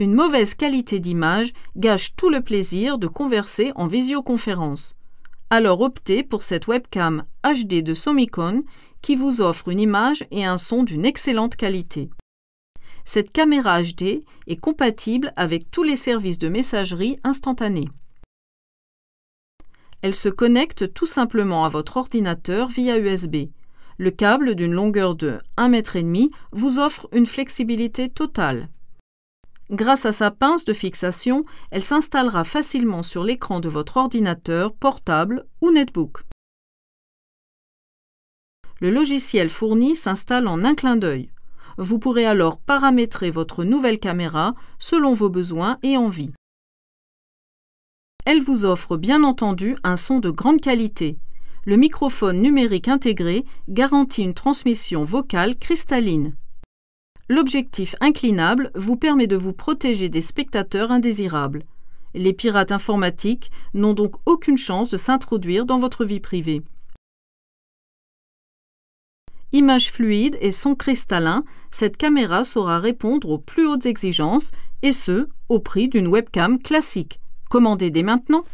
Une mauvaise qualité d'image gâche tout le plaisir de converser en visioconférence. Alors optez pour cette webcam HD de Somicon qui vous offre une image et un son d'une excellente qualité. Cette caméra HD est compatible avec tous les services de messagerie instantanée. Elle se connecte tout simplement à votre ordinateur via USB. Le câble d'une longueur de 1,5 m vous offre une flexibilité totale. Grâce à sa pince de fixation, elle s'installera facilement sur l'écran de votre ordinateur, portable ou netbook. Le logiciel fourni s'installe en un clin d'œil. Vous pourrez alors paramétrer votre nouvelle caméra selon vos besoins et envies. Elle vous offre bien entendu un son de grande qualité. Le microphone numérique intégré garantit une transmission vocale cristalline. L'objectif inclinable vous permet de vous protéger des spectateurs indésirables. Les pirates informatiques n'ont donc aucune chance de s'introduire dans votre vie privée. Image fluide et son cristallin, cette caméra saura répondre aux plus hautes exigences, et ce, au prix d'une webcam classique. Commandez dès maintenant